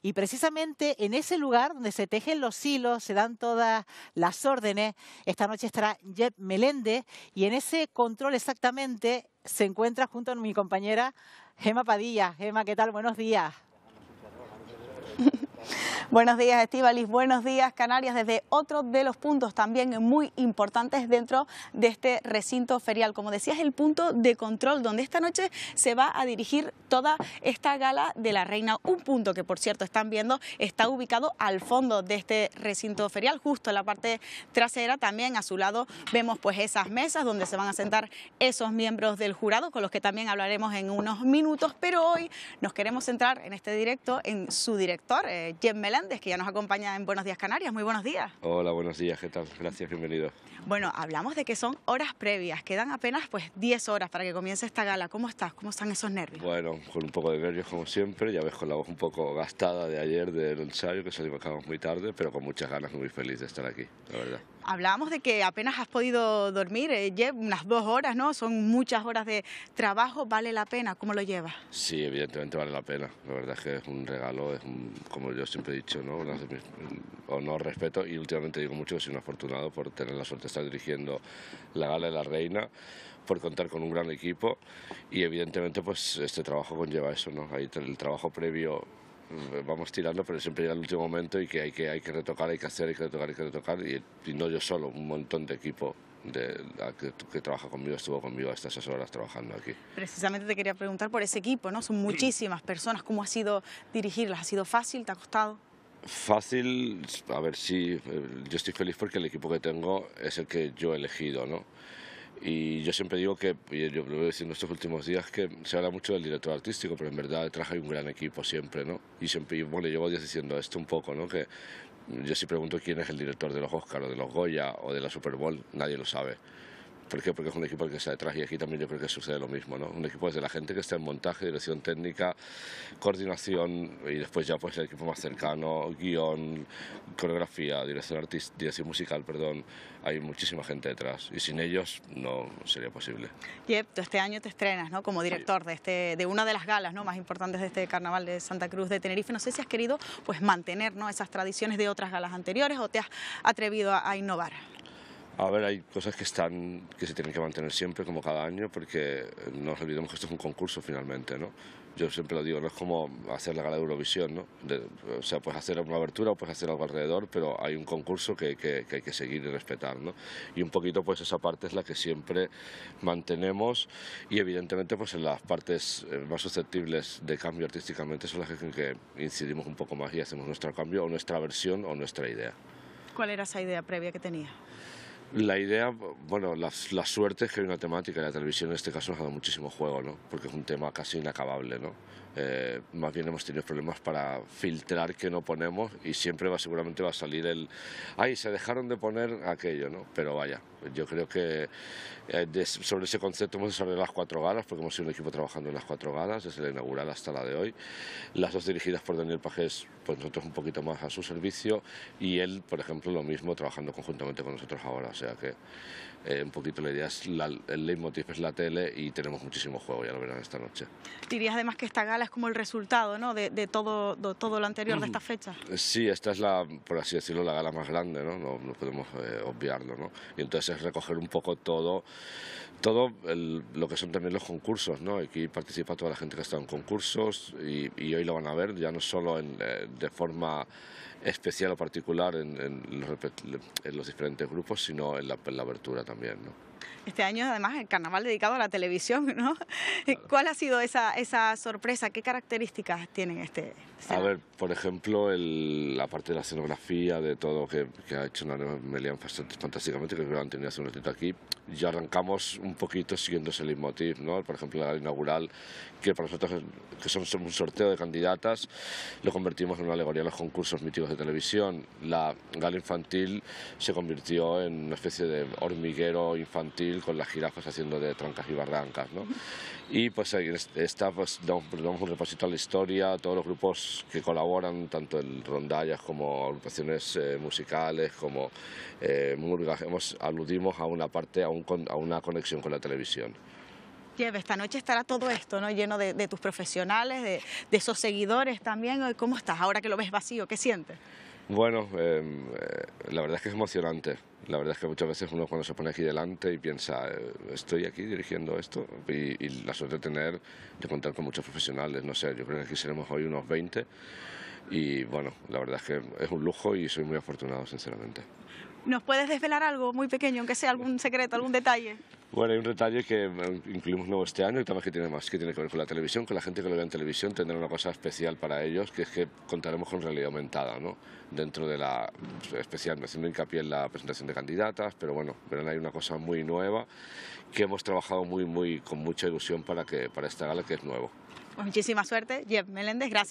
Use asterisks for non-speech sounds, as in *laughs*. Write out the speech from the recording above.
Y precisamente en ese lugar donde se tejen los hilos, se dan todas las órdenes, esta noche estará Jeb Meléndez y en ese control exactamente se encuentra junto a mi compañera Gema Padilla. Gema, ¿qué tal? Buenos días. *laughs* Buenos días, Estivalis. Buenos días, Canarias. Desde otro de los puntos también muy importantes dentro de este recinto ferial. Como decías, el punto de control, donde esta noche se va a dirigir toda esta gala de la reina. Un punto que, por cierto, están viendo, está ubicado al fondo de este recinto ferial, justo en la parte trasera. También a su lado vemos pues esas mesas donde se van a sentar esos miembros del jurado, con los que también hablaremos en unos minutos. Pero hoy nos queremos centrar en este directo en su director, eh, Jim que ya nos acompaña en Buenos Días Canarias. Muy buenos días. Hola, buenos días. ¿Qué tal? Gracias, bienvenido. Bueno, hablamos de que son horas previas. Quedan apenas pues 10 horas para que comience esta gala. ¿Cómo estás? ¿Cómo están esos nervios? Bueno, con un poco de nervios como siempre. Ya ves, con la voz un poco gastada de ayer del ensayo, que salimos muy tarde, pero con muchas ganas, muy feliz de estar aquí, la verdad. Hablábamos de que apenas has podido dormir, eh, unas dos horas, ¿no? Son muchas horas de trabajo, ¿vale la pena? ¿Cómo lo llevas? Sí, evidentemente vale la pena. La verdad es que es un regalo, es como yo siempre he dicho, ¿no? honor, respeto y últimamente digo mucho que soy un afortunado por tener la suerte de estar dirigiendo la Gala de la Reina por contar con un gran equipo y evidentemente pues este trabajo conlleva eso, ¿no? Hay el trabajo previo vamos tirando, pero siempre llega el último momento y que hay que, hay que retocar, hay que hacer, hay que retocar, hay que retocar. Y, no yo solo, un montón de equipo que, trabaja conmigo estuvo conmigo a estas horas trabajando aquí. Precisamente te quería preguntar por ese equipo, ¿no? Son muchísimas personas. ¿Cómo ha sido dirigirlas? ¿Ha sido fácil? ¿Te ha costado? Fácil, a ver si eh, yo estoy feliz porque el equipo que tengo es el que yo he elegido, ¿no? Y yo siempre digo que, y yo lo voy diciendo estos últimos días, que se habla mucho del director artístico, pero en verdad detrás hay un gran equipo siempre, ¿no? Y siempre, y bueno, llevo días diciendo esto un poco, ¿no? Que yo si pregunto quién es el director de los Oscar o de los Goya o de la Super Bowl, nadie lo sabe. ¿Por Porque es un equipo que está detrás y aquí también yo creo que sucede lo mismo, ¿no? Un equipo desde la gente que está en montaje, dirección técnica, coordinación y después ya pues el equipo más cercano, guión, coreografía, dirección, dirección musical, perdón, hay muchísima gente detrás y sin ellos no sería posible. Y tú este año te estrenas, ¿no? Como director de, este, de una de las galas ¿no? más importantes de este carnaval de Santa Cruz de Tenerife. No sé si has querido pues mantener ¿no? esas tradiciones de otras galas anteriores o te has atrevido a innovar. A ver, hay cosas que están, que se tienen que mantener siempre, como cada año, porque no nos olvidemos que esto es un concurso finalmente, ¿no? Yo siempre lo digo, no es como hacer la gala de Eurovisión, ¿no? o sea, puedes hacer una abertura o puedes hacer algo alrededor, pero hay un concurso que, hay que seguir y respetar, ¿no? Y un poquito, pues, esa parte es la que siempre mantenemos y, evidentemente, pues, en las partes eh, más susceptibles de cambio artísticamente son las que incidimos un poco más y hacemos nuestro cambio o nuestra versión o nuestra idea. ¿Cuál era esa idea previa que tenía? La idea, bueno, la, suerte es que hay una temática y la televisión en este caso nos ha dado muchísimo juego, ¿no? Porque es un tema casi inacabable, ¿no? Eh, más bien hemos tenido problemas para filtrar que no ponemos y siempre va, seguramente va a salir el, ay, se dejaron de poner aquello, ¿no? Pero vaya, yo creo que eh, sobre ese concepto hemos desarrollado las cuatro galas, porque hemos sido un equipo trabajando en las cuatro galas, desde la inaugural hasta la de hoy. Las dos dirigidas por Daniel Pajés, pues nosotros un poquito más a su servicio y él, por ejemplo, lo mismo trabajando conjuntamente con nosotros ahora, o sea que eh, un poquito la idea es, el leitmotiv es la tele y tenemos muchísimo juego, ya lo verán esta noche. Dirías además que esta gala es como el resultado ¿no? de, todo, lo anterior de esta mm. fecha. Sí, esta es la, por así decirlo, la gala más grande, no, no, podemos eh, obviarlo. ¿no? Y entonces es recoger un poco todo, todo lo que son también los concursos, ¿no? aquí participa toda la gente que ha estado en concursos y, hoy lo van a ver ya no solo en, eh, de forma especial o particular en, los, diferentes grupos, sino en la, en la también. ¿no? Este año además el carnaval dedicado a la televisión, ¿no? ¿Cuál ha sido esa, esa sorpresa? ¿Qué características tiene este, a ver, por ejemplo, la parte de la escenografía, de todo que, que ha hecho Melian fantásticamente, creo que han tenido hace un ratito aquí. Ya arrancamos un poquito siguiendo ese leitmotiv, ¿no? Por ejemplo, la inaugural, que para nosotros, que son, un sorteo de candidatas, lo convertimos en una alegoría en los concursos míticos de televisión. La gala infantil se convirtió en una especie de hormiguero infantil con las jirafas haciendo de trancas y barrancas, ¿no? Y pues está, pues, damos, un repositorio a la historia, todos los grupos que colaboran, tanto en rondallas como agrupaciones eh, musicales, como eh, murgas, hemos, aludimos a una parte, a, una conexión con la televisión. Lleve, esta noche estará todo esto, ¿no? Lleno de, tus profesionales, de, esos seguidores también. ¿Cómo estás ahora que lo ves vacío? ¿Qué sientes? Bueno, em, eh, la verdad es que es emocionante. La verdad es que muchas veces uno cuando se pone aquí delante y piensa, eh, estoy aquí dirigiendo esto, y, la suerte de tener, de contar con muchos profesionales, no sé, yo creo que aquí seremos hoy unos 20, y bueno, la verdad es que es un lujo y soy muy afortunado, sinceramente. ¿Nos puedes desvelar algo muy pequeño, aunque sea algún secreto, algún detalle? Bueno, hay un detalle que eh, incluimos nuevo este año y también que tiene más, que tiene que ver con la televisión, que la gente que lo vea en televisión tendrá una cosa especial para ellos, que es que contaremos con realidad aumentada, ¿no? Dentro de la especial, haciendo hincapié en la presentación de candidatas, pero bueno, verán, hay una cosa muy nueva que hemos trabajado muy, muy, con mucha ilusión para, que, para esta gala que es nuevo. Pues muchísima suerte, Jeff Meléndez, gracias.